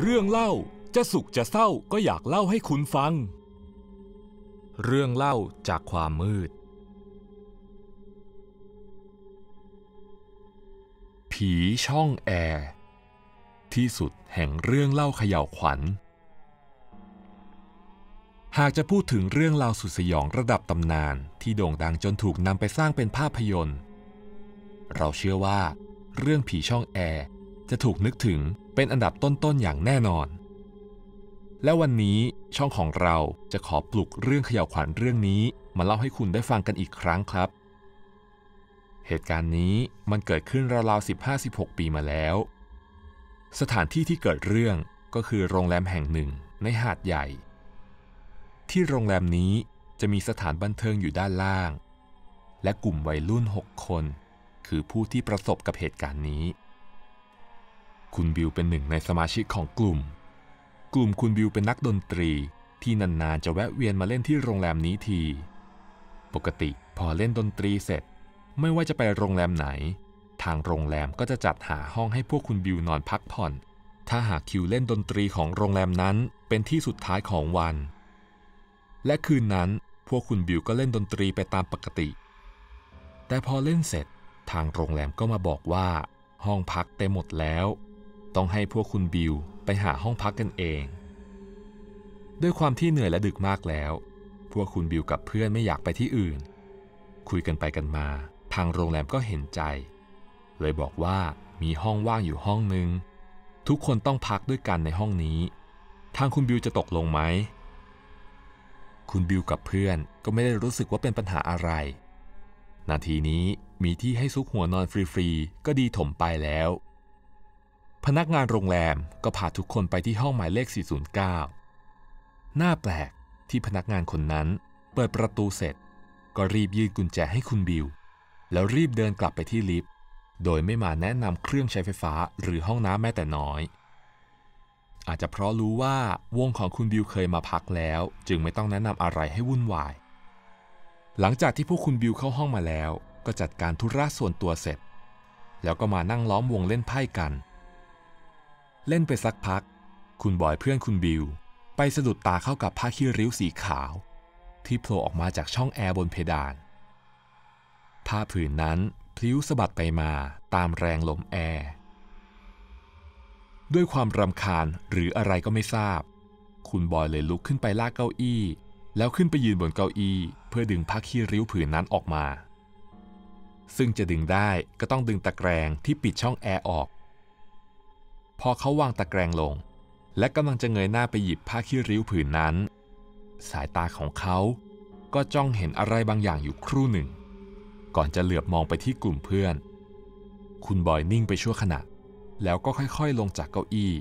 เรื่องเล่าจะสุขจะเศร้าก็อยากเล่าให้คุณฟัง เรื่องเล่าจากความมืด ผีช่องแอร์ที่สุดแห่งเรื่องเล่าเขย่าวขวัญ หากจะพูดถึงเรื่องราวสุดสยองระดับตำนานที่โด่งดังจนถูกนำไปสร้างเป็นภาพยนตร์ เราเชื่อว่าเรื่องผีช่องแอร์จะถูกนึกถึงเป็นอันดับต้น ๆ อย่างแน่นอน และวันนี้ช่องของเราจะขอปลุกเรื่องเขย่าวขวัญเรื่องนี้ มาเล่าให้คุณได้ฟังกันอีกครั้งครับ เหตุการณ์นี้มันเกิดขึ้นราวๆ15-16 ปีมาแล้ว สถานที่ที่เกิดเรื่องก็คือโรงแรมแห่งหนึ่งในหาดใหญ่ ที่โรงแรมนี้จะมีสถานบันเทิงอยู่ด้านล่าง และกลุ่มวัยรุ่น 6 คน คือผู้ที่ประสบกับเหตุการณ์นี้คุณบิวเป็นหนึ่งในสมาชิกของกลุ่ม กลุ่มคุณบิวเป็นนักดนตรีที่นานๆจะแวะเวียนมาเล่นที่โรงแรมนี้ที ปกติ พอเล่นดนตรีเสร็จ ไม่ว่าจะไปโรงแรมไหน ทางโรงแรมก็จะจัดหาห้องให้พวกคุณบิวนอนพักผ่อน ถ้าหากคิวเล่นดนตรีของโรงแรมนั้นเป็นที่สุดท้ายของวัน และคืนนั้นพวกคุณบิวก็เล่นดนตรีไปตามปกติ แต่พอเล่นเสร็จ ทางโรงแรมก็มาบอกว่า ห้องพักเต็มหมดแล้วต้องให้พวกคุณบิวไปหาห้องพักกันเอง ด้วยความที่เหนื่อยและดึกมากแล้ว พวกคุณบิวกับเพื่อนไม่อยากไปที่อื่น คุยกันไปกันมา ทางโรงแรมก็เห็นใจ เลยบอกว่ามีห้องว่างอยู่ห้องนึง ทุกคนต้องพักด้วยกันในห้องนี้ ทางคุณบิวจะตกลงไหม คุณบิวกับเพื่อนก็ไม่ได้รู้สึกว่าเป็นปัญหาอะไร นาทีนี้มีที่ให้ซุกหัวนอนฟรีๆก็ดีถมไปแล้วพนักงานโรงแรมก็พาทุกคนไปที่ห้องหมายเลข 409 หน้าแปลกที่พนักงานคนนั้น เปิดประตูเสร็จ ก็รีบยื่นกุญแจให้คุณบิว แล้วรีบเดินกลับไปที่ลิฟต์โดยไม่มาแนะนำเครื่องใช้ไฟฟ้าหรือห้องน้ำแม้แต่น้อย อาจจะเพราะรู้ว่าวงของคุณบิวเคยมาพักแล้ว จึงไม่ต้องแนะนำอะไรให้วุ่นวาย หลังจากที่พวกคุณบิวเข้าห้องมาแล้ว ก็จัดการธุระส่วนตัวเสร็จ แล้วก็มานั่งล้อมวงเล่นไพ่กันเล่นไปสักพัก คุณบอยเพื่อนคุณบิวไปสะดุดตาเข้ากับผ้าขี้ริ้วสีขาว ที่โผล่ออกมาจากช่องแอร์บนเพดานผ้าผืนนั้น พลิ้วสะบัดไปมาตามแรงลมแอร์ด้วยความรำคาญหรืออะไรก็ไม่ทราบ คุณบอยเลยลุกขึ้นไปลากเก้าอี้ แล้วขึ้นไปยืนบนเก้าอี้เพื่อดึงผ้าขี้ริ้วผืนนั้นออกมา ซึ่งจะดึงได้ก็ต้องดึงตะแกรงที่ปิดช่องแอร์ออกพอเขาวางตะแกรงลง และกำลังจะเงยหน้าไปหยิบผ้าขี้ริ้วผืนนั้น สายตาของเขาก็จ้องเห็นอะไรบางอย่างอยู่ครู่หนึ่ง ก่อนจะเหลือบมองไปที่กลุ่มเพื่อน คุณบอยนิ่งไปชั่วขณะ แล้วก็ค่อยๆ ลงจากเก้าอี้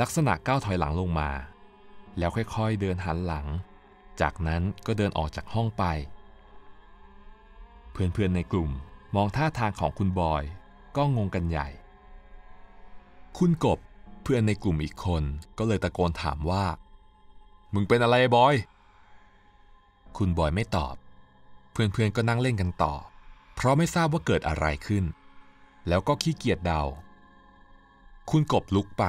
ลักษณะก้าวถอยหลังลงมา แล้วค่อยๆ เดินหันหลัง จากนั้นก็เดินออกจากห้องไป เพื่อนๆในกลุ่มมองท่าทางของคุณบอยก็งงกันใหญ่คุณกบเพื่อนในกลุ่มอีกคนก็เลยตะโกนถามว่า มึงเป็นอะไรบอย คุณบอยไม่ตอบ เพื่อนๆ ก็นั่งเล่นกันต่อ เพราะไม่ทราบว่าเกิดอะไรขึ้น แล้วก็ขี้เกียจเดา คุณกบลุกไป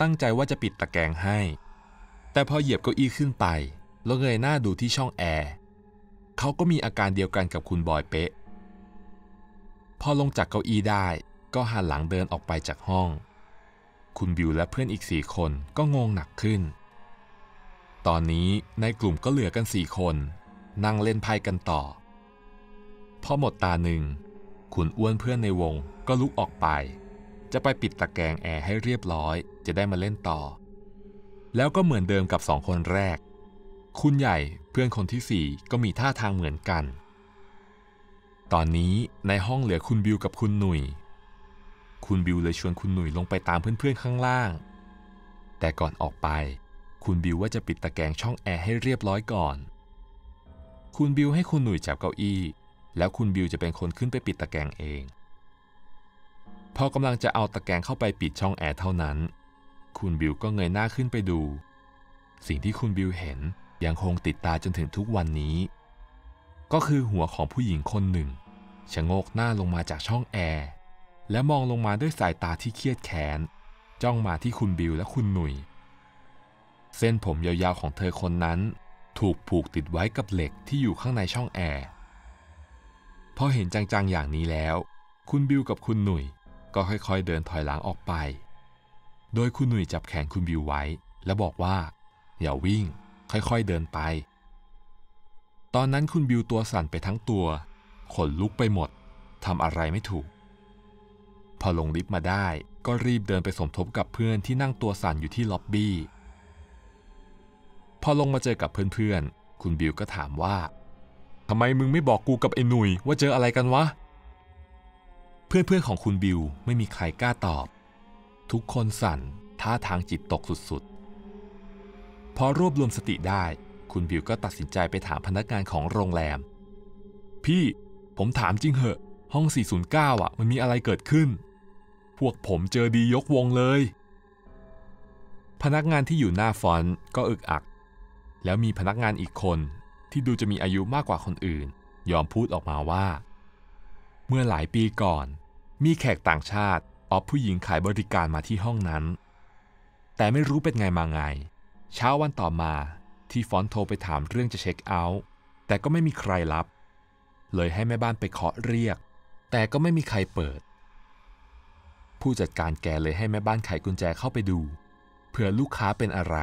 ตั้งใจว่าจะปิดตะแกงให้ แต่พอเหยียบเก้าอี้ขึ้นไป แล้วเงยหน้าดูที่ช่องแอร์เขาก็มีอาการเดียวกันกับคุณบอยเป๊ะ พอลงจากเก้าอี้ได้ ก็หันหลังเดินออกไปจากห้องคุณบิวและเพื่อนอีกสี่คนก็งงหนักขึ้น ตอนนี้ในกลุ่มก็เหลือกันสี่คน นั่งเล่นไพ่กันต่อพอหมดตาหนึ่ง คุณอ้วนเพื่อนในวงก็ลุกออกไป จะไปปิดตะแกรงแอร์ให้เรียบร้อย จะได้มาเล่นต่อ แล้วก็เหมือนเดิมกับสองคนแรก คุณใหญ่เพื่อนคนที่สี่ก็มีท่าทางเหมือนกัน ตอนนี้ในห้องเหลือคุณบิวกับคุณหนุ่ยคุณบิวเลยชวนคุณหนุ่ยลงไปตามเพื่อนๆ ข้างล่าง แต่ก่อนออกไป คุณบิวว่าจะปิดตะแกรงช่องแอร์ให้เรียบร้อยก่อน คุณบิวให้คุณหนุ่ยจับเก้าอี้ แล้วคุณบิวจะเป็นคนขึ้นไปปิดตะแกรงเอง พอกำลังจะเอาตะแกรงเข้าไปปิดช่องแอร์เท่านั้น คุณบิวก็เงยหน้าขึ้นไปดู สิ่งที่คุณบิวเห็นยังคงติดตาจนถึงทุกวันนี้ ก็คือหัวของผู้หญิงคนหนึ่งชะโงกหน้าลงมาจากช่องแอร์และมองลงมาด้วยสายตาที่เครียดแค้นจ้องมาที่คุณบิวและคุณหนุ่ยเส้นผมยาวๆของเธอคนนั้น ถูกผูกติดไว้กับเหล็กที่อยู่ข้างในช่องแอร์พอเห็นจังๆอย่างนี้แล้ว คุณบิวกับคุณหนุ่ยก็ค่อยๆเดินถอยหลังออกไป โดยคุณหนุ่ยจับแขนคุณบิวไว้ และบอกว่า อย่าวิ่ง ค่อยๆเดินไป ตอนนั้นคุณบิวตัวสั่นไปทั้งตัว ขนลุกไปหมดทำอะไรไม่ถูกพอลงลิฟต์มาได้ก็รีบเดินไปสมทบกับเพื่อนที่นั่งตัวสั่นอยู่ที่ล็อบบี้พอลงมาเจอกับเพื่อนๆ คุณบิวก็ถามว่าทำไมมึงไม่บอกกูกับไอ้หนุ่ยว่าเจออะไรกันวะเพื่อนๆ ของคุณบิวไม่มีใครกล้าตอบ ทุกคนสั่นท่าทางจิตตกสุดๆ พอรวบรวมสติได้ คุณบิวก็ตัดสินใจไปถามพนักงานของโรงแรมพี่ ผมถามจริงเหอะ ห้อง409อ่ะมันมีอะไรเกิดขึ้นพวกผมเจอดียกวงเลย พนักงานที่อยู่หน้าฟอนต์ก็อึกอัก แล้วมีพนักงานอีกคนที่ดูจะมีอายุมากกว่าคนอื่น ยอมพูดออกมาว่า เมื่อหลายปีก่อน มีแขกต่างชาติออฟผู้หญิงขายบริการมาที่ห้องนั้น แต่ไม่รู้เป็นไงมาไง เช้าวันต่อมา ที่ฟอนโทรไปถามเรื่องจะเช็คเอาท์แต่ก็ไม่มีใครรับ เลยให้แม่บ้านไปเคาะเรียก แต่ก็ไม่มีใครเปิดผู้จัดการแกเลยให้แม่บ้านไขกุญแจเข้าไปดูเผื่อลูกค้าเป็นอะไร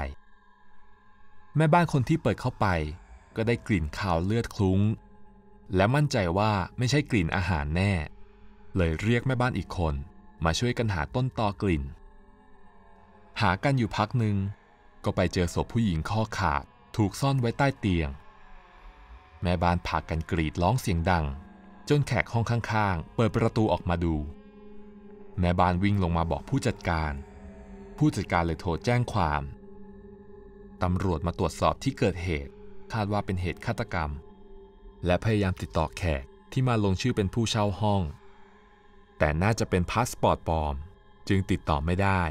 แม่บ้านคนที่เปิดเข้าไป ก็ได้กลิ่นข่าวเลือดคลุ้ง และมั่นใจว่าไม่ใช่กลิ่นอาหารแน่ เลยเรียกแม่บ้านอีกคน มาช่วยกันหาต้นตอกลิ่น หากันอยู่พักหนึ่ง ก็ไปเจอศพผู้หญิงข้อขาดถูกซ่อนไว้ใต้เตียง แม่บ้านพากันกรีดร้องเสียงดัง จนแขกห้องข้าง ๆ เปิดประตูออกมาดูแม่บ้านวิ่งลงมาบอกผู้จัดการ ผู้จัดการเลยโทรแจ้งความ ตำรวจมาตรวจสอบที่เกิดเหตุ คาดว่าเป็นเหตุฆาตกรรม และพยายามติดต่อแขกที่มาลงชื่อเป็นผู้เช่าห้อง แต่น่าจะเป็นพาสปอร์ตปลอมจึงติดต่อไม่ได้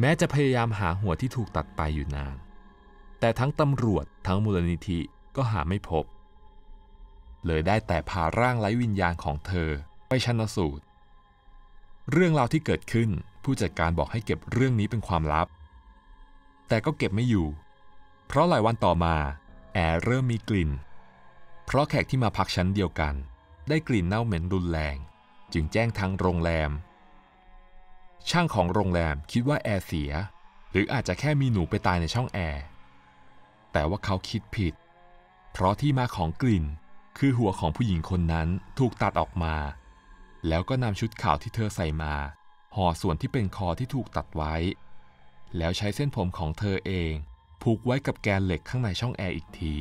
แม้จะพยายามหาหัวที่ถูกตัดไปอยู่นาน แต่ทั้งตำรวจทั้งมูลนิธิก็หาไม่พบ เลยได้แต่พาร่างไร้วิญญาณของเธอไปชันสูตรเรื่องราวที่เกิดขึ้นผู้จัดการบอกให้เก็บเรื่องนี้เป็นความลับ แต่ก็เก็บไม่อยู่ เพราะหลายวันต่อมาแอร์เริ่มมีกลิ่นเพราะแขกที่มาพักชั้นเดียวกัน ได้กลิ่นเน่าเหม็นรุนแรงจึงแจ้งทางโรงแรม ช่างของโรงแรมคิดว่าแอร์เสีย หรืออาจจะแค่มีหนูไปตายในช่องแอร์แต่ว่าเขาคิดผิด เพราะที่มาของกลิ่นคือหัวของผู้หญิงคนนั้นถูกตัดออกมาแล้วก็นำชุดขาวที่เธอใส่มา ห่อส่วนที่เป็นคอที่ถูกตัดไว้ แล้วใช้เส้นผมของเธอเองผูกไว้กับแกนเหล็กข้างในช่องแอร์อีกที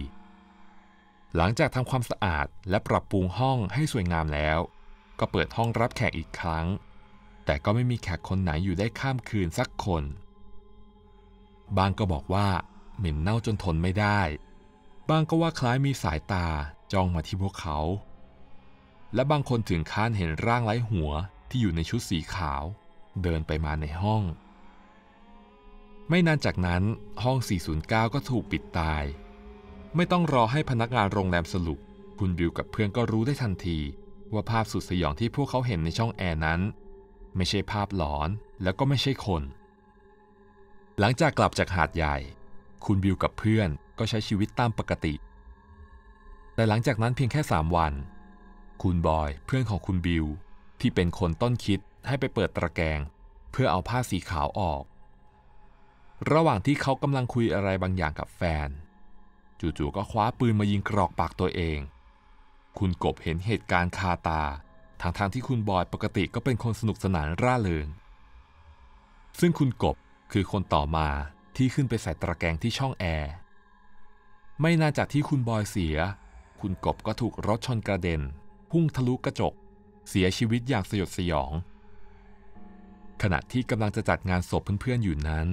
หลังจากทำความสะอาดและปรับปรุงห้องให้สวยงามแล้ว ก็เปิดห้องรับแขกอีกครั้ง แต่ก็ไม่มีแขกคนไหนอยู่ได้ข้ามคืนสักคน บางก็บอกว่าเหม็นเน่าจนทนไม่ได้บางก็ว่าคล้ายมีสายตาจ้องมาที่พวกเขาและบางคนถึงขั้นเห็นร่างไร้หัวที่อยู่ในชุดสีขาว เดินไปมาในห้อง ไม่นานจากนั้นห้อง 409 ก็ถูกปิดตาย ไม่ต้องรอให้พนักงานโรงแรมสรุปคุณบิวกับเพื่อนก็รู้ได้ทันที ว่าภาพสุดสยองที่พวกเขาเห็นในช่องแอร์นั้น ไม่ใช่ภาพหลอนแล้วก็ไม่ใช่คน หลังจากกลับจากหาดใหญ่ คุณบิวกับเพื่อนก็ใช้ชีวิตตามปกติ แต่หลังจากนั้นเพียงแค่3วันคุณบอยเพื่อนของคุณบิวที่เป็นคนต้นคิดให้ไปเปิดตะแกรงเพื่อเอาผ้าสีขาวออก ระหว่างที่เขากำลังคุยอะไรบางอย่างกับแฟน จู่ๆก็คว้าปืนมายิงกรอกปากตัวเอง คุณกบเห็นเหตุการณ์คาตาทางทางที่คุณบอยปกติก็เป็นคนสนุกสนานร่าเริงซึ่งคุณกบคือคนต่อมาที่ขึ้นไปใส่ตะแกรงที่ช่องแอร์ไม่นานจากที่คุณบอยเสีย คุณกบก็ถูกรถชนกระเด็นพุ่งทะลุกระจกเสียชีวิตอย่างสยดสยอง ขณะที่กำลังจะจัดงานศพเพื่อนๆอยู่นั้น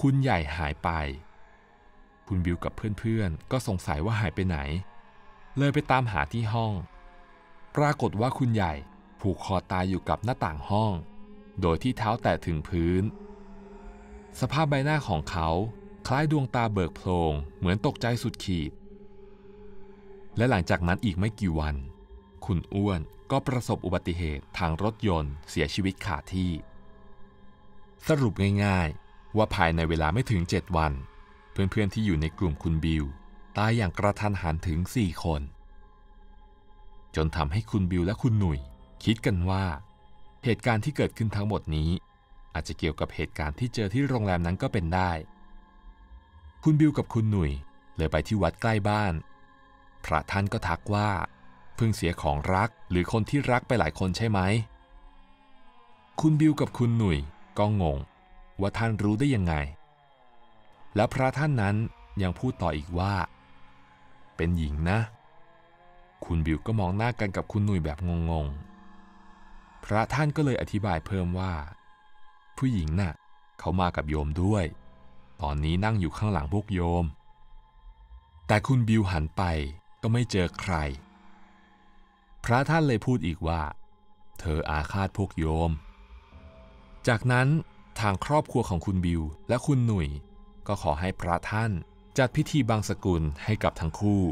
คุณใหญ่หายไป คุณบิวกับเพื่อนๆ ก็สงสัยว่าหายไปไหน เลยไปตามหาที่ห้อง ปรากฏว่าคุณใหญ่ผูกคอตายอยู่กับหน้าต่างห้อง โดยที่เท้าแตะถึงพื้น สภาพใบหน้าของเขาคล้ายดวงตาเบิกโพลงเหมือนตกใจสุดขีด และหลังจากนั้นอีกไม่กี่วันคุณอ้วนก็ประสบอุบัติเหตุทางรถยนต์เสียชีวิตขาดที่ สรุปง่ายๆ ว่าภายในเวลาไม่ถึง7วัน เพื่อนๆ ที่อยู่ในกลุ่มคุณบิว ตายอย่างกระทันหันถึง4คน จนทำให้คุณบิวและคุณหนุ่ยคิดกันว่า เหตุการณ์ที่เกิดขึ้นทั้งหมดนี้ อาจจะเกี่ยวกับเหตุการณ์ที่เจอที่โรงแรมนั้นก็เป็นได้ คุณบิวกับคุณหนุ่ยเลยไปที่วัดใกล้บ้าน พระท่านก็ทักว่าเพิ่งเสียของรักหรือคนที่รักไปหลายคนใช่ไหม คุณบิวกับคุณหนุ่ยก็งง ว่าท่านรู้ได้ยังไง และพระท่านนั้นยังพูดต่ออีกว่า เป็นหญิงนะ คุณบิวก็มองหน้ากันกับคุณหนุ่ยแบบงงๆ พระท่านก็เลยอธิบายเพิ่มว่า ผู้หญิงนะ่ะเขามากับโยมด้วย ตอนนี้นั่งอยู่ข้างหลังพวกโยม แต่คุณบิวหันไปก็ไม่เจอใครพระท่านเลยพูดอีกว่า เธออาฆาตพวกโยม จากนั้นทางครอบครัวของคุณบิวและคุณหนุ่ย ก็ขอให้พระท่านจัดพิธีบางสกุลให้กับทั้งคู่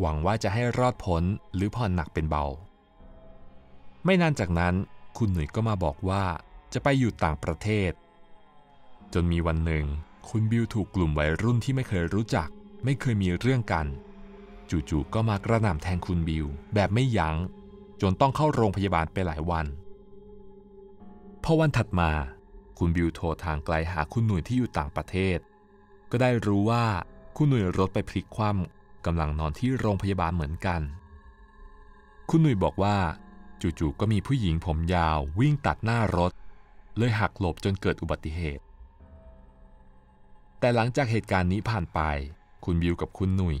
หวังว่าจะให้รอดพ้นหรือผ่อนหนักเป็นเบา ไม่นานจากนั้นคุณหนุ่ยก็มาบอกว่าจะไปอยู่ต่างประเทศ จนมีวันหนึ่งคุณบิวถูกกลุ่มวัยรุ่นที่ไม่เคยรู้จักไม่เคยมีเรื่องกันจู่ๆก็มากระหน่ำแทงคุณบิวแบบไม่ยัง้งจนต้องเข้าโรงพยาบาลไปหลายวันพอวันถัดมา คุณบิวโทรทางไกลหาคุณหนุ่ยที่อยู่ต่างประเทศ ก็ได้รู้ว่าคุณหนุ่ยรถไปพลิกคว่ำกำลังนอนที่โรงพยาบาลเหมือนกัน คุณหนุ่ยบอกว่าจู่ๆก็มีผู้หญิงผมยาววิ่งตัดหน้ารถ เลยหักหลบจนเกิดอุบัติเหตุ แต่หลังจากเหตุการณ์นี้ผ่านไปคุณบิวกับคุณหนุ่ย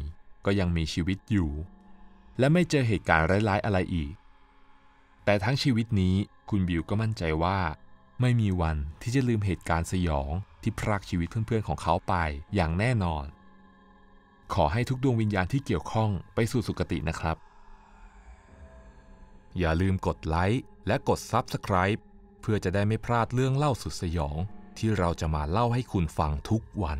ก็ยังมีชีวิตอยู่ และไม่เจอเหตุการณ์ร้ายๆอะไรอีก แต่ทั้งชีวิตนี้คุณบิวก็มั่นใจว่า ไม่มีวันที่จะลืมเหตุการณ์สยองที่พรากชีวิตเพื่อนๆของเขาไปอย่างแน่นอน ขอให้ทุกดวงวิญญาณที่เกี่ยวข้องไปสู่สุคตินะครับ อย่าลืมกดไลค์และกด Subscribe เพื่อจะได้ไม่พลาดเรื่องเล่าสุดสยองที่เราจะมาเล่าให้คุณฟังทุกวัน